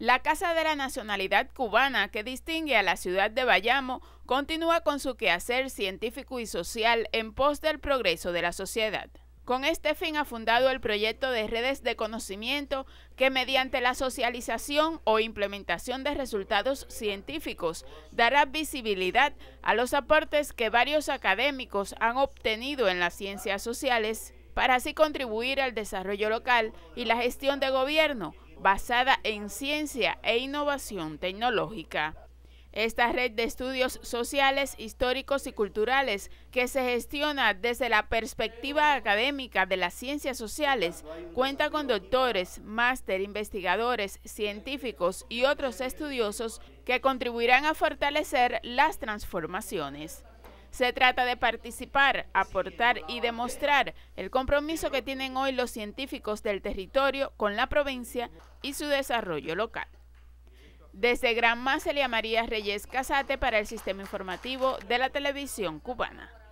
La Casa de la Nacionalidad Cubana, que distingue a la ciudad de Bayamo, continúa con su quehacer científico y social en pos del progreso de la sociedad. Con este fin ha fundado el proyecto de redes de conocimiento que mediante la socialización o implementación de resultados científicos dará visibilidad a los aportes que varios académicos han obtenido en las ciencias sociales para así contribuir al desarrollo local y la gestión de gobierno basada en ciencia e innovación tecnológica. Esta red de estudios sociales, históricos y culturales que se gestiona desde la perspectiva académica de las ciencias sociales cuenta con doctores, máster, investigadores, científicos y otros estudiosos que contribuirán a fortalecer las transformaciones. Se trata de participar, aportar y demostrar el compromiso que tienen hoy los científicos del territorio con la provincia y su desarrollo local. Desde Gran Celia María Reyes Casate para el Sistema Informativo de la Televisión Cubana.